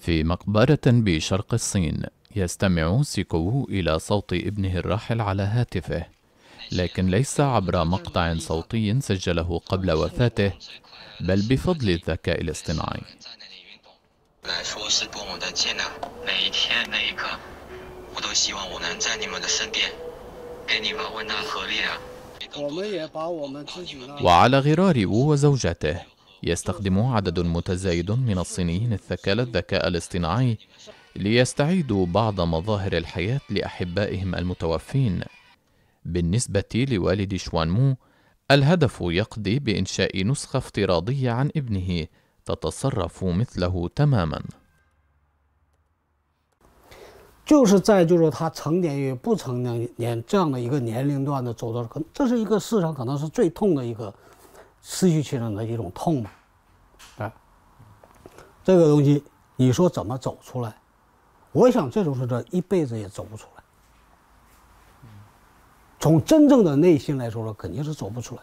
في مقبرة بشرق الصين يستمع سيكو إلى صوت ابنه الراحل على هاتفه لكن ليس عبر مقطع صوتي سجله قبل وفاته بل بفضل الذكاء الاصطناعي وعلى غرار وو وزوجته يستخدم عدد متزايد من الصينيين الثكالة الذكاء الاصطناعي ليستعيدوا بعض مظاهر الحياة لأحبائهم المتوفين بالنسبة لوالد شوانمو الهدف يقضي بإنشاء نسخة افتراضية عن ابنه تتصرف مثله تماما 啊，这个东西，你说怎么走出来？我想这种事这一辈子也走不出来。从真正的内心来说，肯定是走不出来。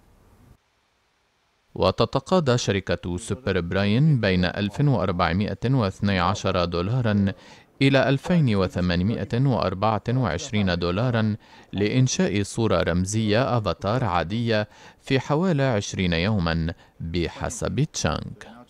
وتتقاضى شركة سوبر براين بين 1412 دولارا إلى 2824 دولارا لإنشاء صورة رمزية أفاتار عادية في حوالي 20 يوما بحسب تشانغ